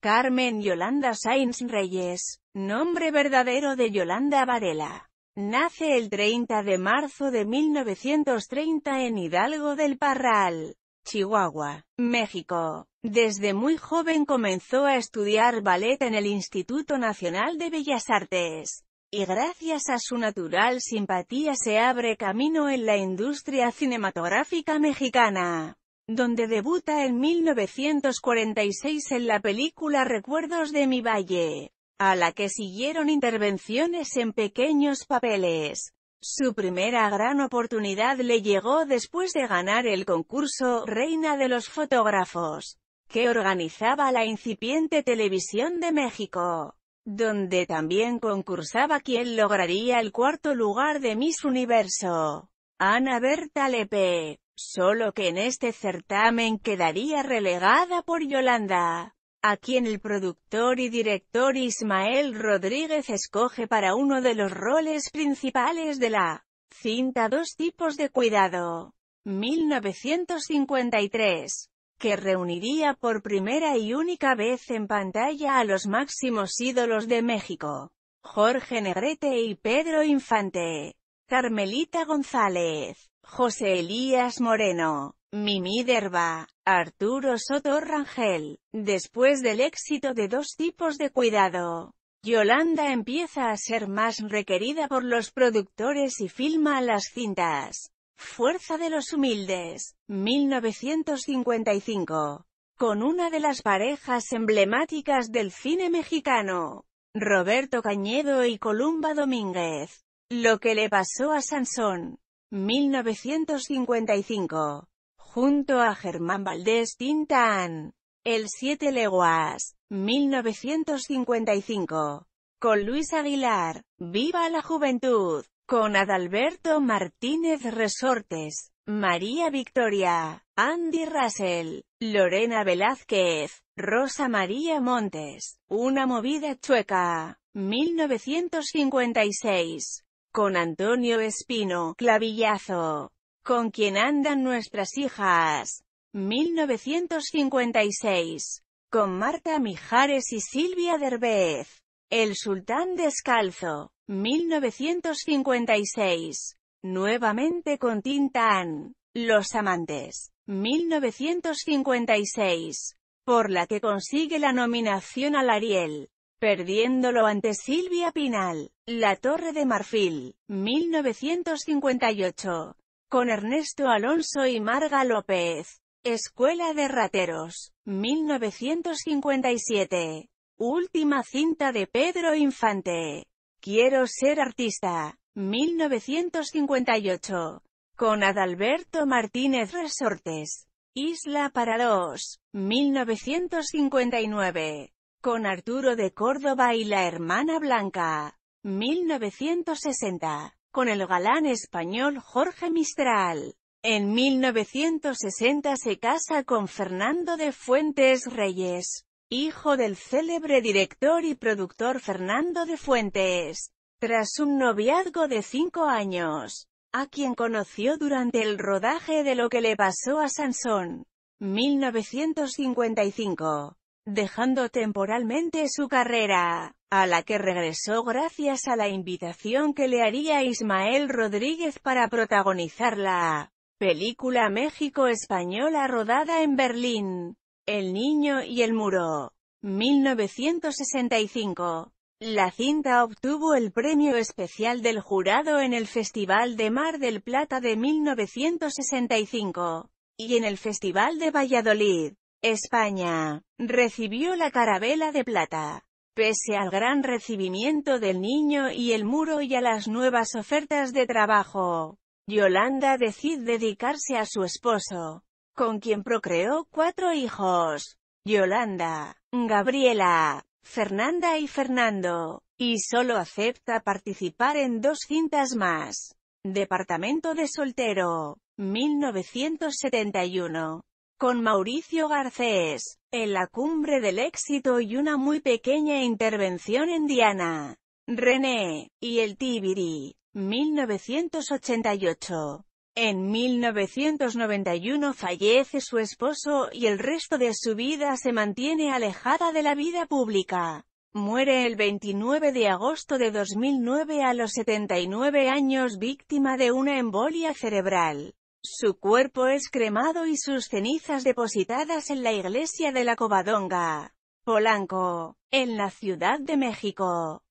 Carmen Yolanda Sainz Reyes, nombre verdadero de Yolanda Varela. Nace el 30 de marzo de 1930 en Hidalgo del Parral, Chihuahua, México. Desde muy joven comenzó a estudiar ballet en el Instituto Nacional de Bellas Artes. Y gracias a su natural simpatía se abre camino en la industria cinematográfica mexicana donde debuta en 1946 en la película Recuerdos de mi Valle, a la que siguieron intervenciones en pequeños papeles. Su primera gran oportunidad le llegó después de ganar el concurso Reina de los Fotógrafos, que organizaba la incipiente Televisión de México, donde también concursaba quien lograría el cuarto lugar de Miss Universo, Ana Berta Lepe solo que en este certamen quedaría relegada por Yolanda, a quien el productor y director Ismael Rodríguez escoge para uno de los roles principales de la cinta Dos tipos de cuidado, 1953 que reuniría por primera y única vez en pantalla a los máximos ídolos de México, Jorge Negrete y Pedro Infante, Carmelita González, José Elías Moreno, Mimi Derba, Arturo Soto Rangel. Después del éxito de dos tipos de cuidado, Yolanda empieza a ser más requerida por los productores y filma las cintas. Fuerza de los Humildes, 1955. Con una de las parejas emblemáticas del cine mexicano, Roberto Cañedo y Columba Domínguez. Lo que le pasó a Sansón, 1955. Junto a Germán Valdés Tintán. El Siete Leguas. 1955. Con Luis Aguilar. Viva la Juventud. Con Adalberto Martínez Resortes. María Victoria. Andy Russell. Lorena Velázquez. Rosa María Montes. Una movida chueca. 1956 con Antonio Espino, clavillazo, con quien andan nuestras hijas. 1956. Con Marta Mijares y Silvia Derbez. El Sultán Descalzo. 1956. Nuevamente con Tintán. Los Amantes. 1956. Por la que consigue la nominación al Ariel perdiéndolo ante Silvia Pinal. La Torre de Marfil, 1958. Con Ernesto Alonso y Marga López. Escuela de Rateros, 1957. Última cinta de Pedro Infante. Quiero ser artista, 1958. Con Adalberto Martínez Resortes. Isla para dos, 1959 con Arturo de Córdoba y la hermana Blanca. 1960, con el galán español Jorge Mistral. En 1960 se casa con Fernando de Fuentes Reyes, hijo del célebre director y productor Fernando de Fuentes, tras un noviazgo de cinco años, a quien conoció durante el rodaje de Lo que le pasó a Sansón, 1955 dejando temporalmente su carrera, a la que regresó gracias a la invitación que le haría Ismael Rodríguez para protagonizar la película México-Española rodada en Berlín, El Niño y el Muro, 1965. La cinta obtuvo el premio especial del jurado en el Festival de Mar del Plata de 1965, y en el Festival de Valladolid. España, recibió la carabela de plata. Pese al gran recibimiento del niño y el muro y a las nuevas ofertas de trabajo, Yolanda decide dedicarse a su esposo, con quien procreó cuatro hijos, Yolanda, Gabriela, Fernanda y Fernando, y solo acepta participar en dos cintas más. Departamento de Soltero, 1971 con Mauricio Garcés, en la cumbre del éxito y una muy pequeña intervención en Diana, René, y el Tibiri, 1988. En 1991 fallece su esposo y el resto de su vida se mantiene alejada de la vida pública. Muere el 29 de agosto de 2009 a los 79 años víctima de una embolia cerebral. Su cuerpo es cremado y sus cenizas depositadas en la iglesia de la Covadonga, Polanco, en la Ciudad de México.